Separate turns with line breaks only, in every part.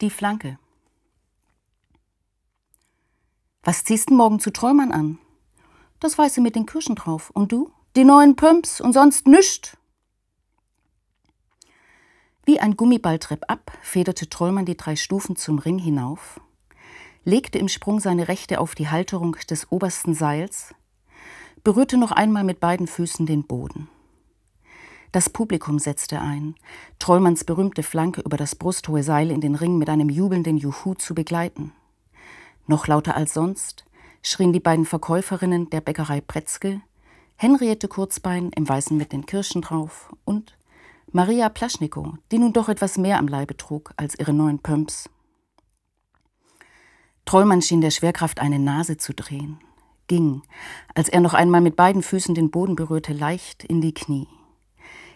Die Flanke. Was ziehst du morgen zu Träumern an? Das weiße mit den Kirschen drauf. Und du? Die neuen Pumps und sonst nüscht. Wie ein Gummiballtrepp ab, federte Trollmann die drei Stufen zum Ring hinauf, legte im Sprung seine Rechte auf die Halterung des obersten Seils, berührte noch einmal mit beiden Füßen den Boden. Das Publikum setzte ein. Trollmanns berühmte Flanke über das brusthohe Seil in den Ring mit einem jubelnden Juhu zu begleiten. Noch lauter als sonst schrien die beiden Verkäuferinnen der Bäckerei Pretzke, Henriette Kurzbein im Weißen mit den Kirschen drauf und Maria Plaschnikow, die nun doch etwas mehr am Leibe trug als ihre neuen Pumps. Trollmann schien der Schwerkraft eine Nase zu drehen, ging, als er noch einmal mit beiden Füßen den Boden berührte, leicht in die Knie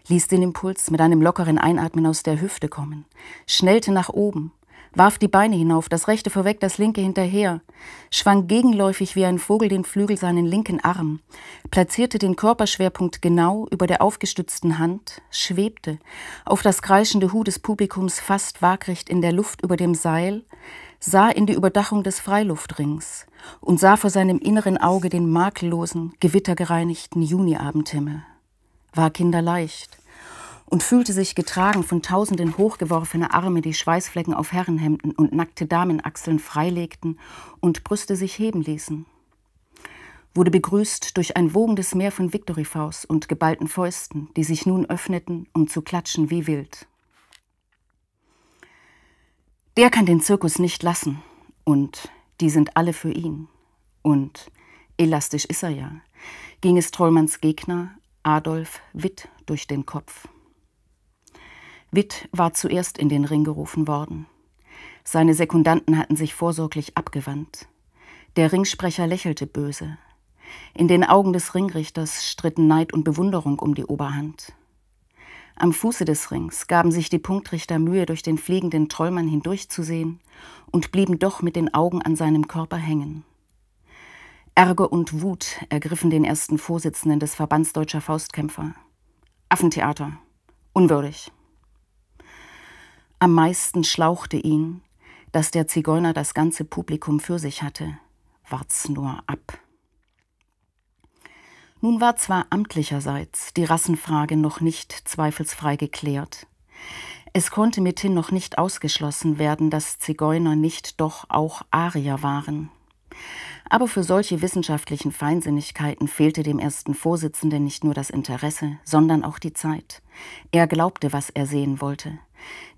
ließ den Impuls mit einem lockeren Einatmen aus der Hüfte kommen, schnellte nach oben, warf die Beine hinauf, das rechte vorweg, das linke hinterher, schwang gegenläufig wie ein Vogel den Flügel seinen linken Arm, platzierte den Körperschwerpunkt genau über der aufgestützten Hand, schwebte, auf das kreischende Hu des Publikums fast waagrecht in der Luft über dem Seil, sah in die Überdachung des Freiluftrings und sah vor seinem inneren Auge den makellosen, gewittergereinigten Juniabendhimmel war kinderleicht und fühlte sich getragen von tausenden hochgeworfener Arme, die Schweißflecken auf Herrenhemden und nackte Damenachseln freilegten und Brüste sich heben ließen. Wurde begrüßt durch ein wogendes Meer von victory Victoryfaust und geballten Fäusten, die sich nun öffneten, um zu klatschen wie wild. Der kann den Zirkus nicht lassen und die sind alle für ihn. Und elastisch ist er ja. Ging es Trollmanns Gegner, Adolf Witt durch den Kopf. Witt war zuerst in den Ring gerufen worden. Seine Sekundanten hatten sich vorsorglich abgewandt. Der Ringsprecher lächelte böse. In den Augen des Ringrichters stritten Neid und Bewunderung um die Oberhand. Am Fuße des Rings gaben sich die Punktrichter Mühe, durch den fliegenden Trollmann hindurchzusehen und blieben doch mit den Augen an seinem Körper hängen. Ärger und Wut ergriffen den ersten Vorsitzenden des Verbands Deutscher Faustkämpfer. Affentheater. Unwürdig. Am meisten schlauchte ihn, dass der Zigeuner das ganze Publikum für sich hatte. Wart's nur ab. Nun war zwar amtlicherseits die Rassenfrage noch nicht zweifelsfrei geklärt. Es konnte mithin noch nicht ausgeschlossen werden, dass Zigeuner nicht doch auch Arier waren. Aber für solche wissenschaftlichen Feinsinnigkeiten fehlte dem ersten Vorsitzenden nicht nur das Interesse, sondern auch die Zeit. Er glaubte, was er sehen wollte.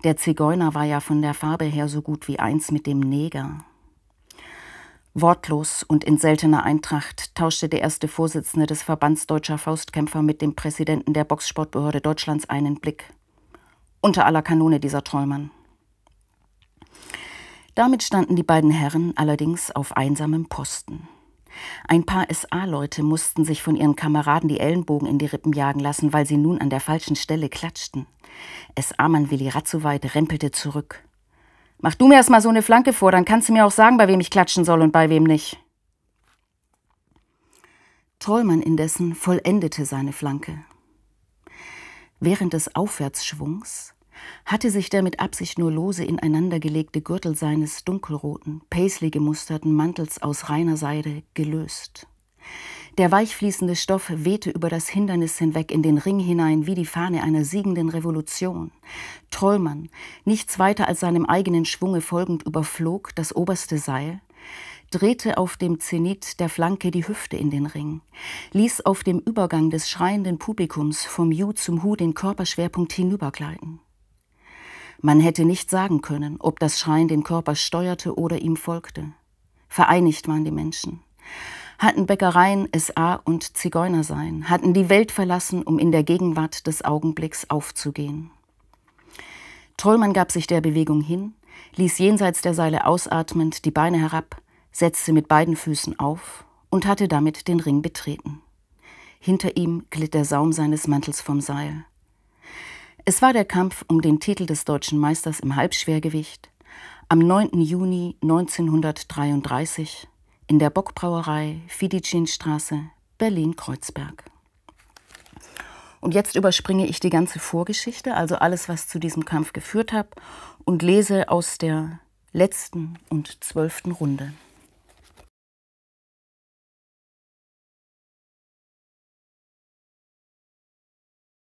Der Zigeuner war ja von der Farbe her so gut wie eins mit dem Neger. Wortlos und in seltener Eintracht tauschte der erste Vorsitzende des Verbands deutscher Faustkämpfer mit dem Präsidenten der Boxsportbehörde Deutschlands einen Blick. Unter aller Kanone dieser Trollmann. Damit standen die beiden Herren allerdings auf einsamem Posten. Ein paar SA-Leute mussten sich von ihren Kameraden die Ellenbogen in die Rippen jagen lassen, weil sie nun an der falschen Stelle klatschten. SA-Mann Willi Ratzuweit rempelte zurück. Mach du mir erst mal so eine Flanke vor, dann kannst du mir auch sagen, bei wem ich klatschen soll und bei wem nicht. Trollmann indessen vollendete seine Flanke. Während des Aufwärtsschwungs hatte sich der mit Absicht nur lose ineinandergelegte Gürtel seines dunkelroten, paisley gemusterten Mantels aus reiner Seide gelöst. Der weichfließende Stoff wehte über das Hindernis hinweg in den Ring hinein wie die Fahne einer siegenden Revolution. Trollmann, nichts weiter als seinem eigenen Schwunge folgend, überflog das oberste Seil, drehte auf dem Zenit der Flanke die Hüfte in den Ring, ließ auf dem Übergang des schreienden Publikums vom Ju zum Hu den Körperschwerpunkt hinübergleiten. Man hätte nicht sagen können, ob das Schreien den Körper steuerte oder ihm folgte. Vereinigt waren die Menschen. Hatten Bäckereien SA und Zigeuner sein, hatten die Welt verlassen, um in der Gegenwart des Augenblicks aufzugehen. Trollmann gab sich der Bewegung hin, ließ jenseits der Seile ausatmend die Beine herab, setzte mit beiden Füßen auf und hatte damit den Ring betreten. Hinter ihm glitt der Saum seines Mantels vom Seil. Es war der Kampf um den Titel des deutschen Meisters im Halbschwergewicht am 9. Juni 1933 in der Bockbrauerei Fidicinstraße, Berlin-Kreuzberg. Und jetzt überspringe ich die ganze Vorgeschichte, also alles, was zu diesem Kampf geführt hat, und lese aus der letzten und zwölften Runde.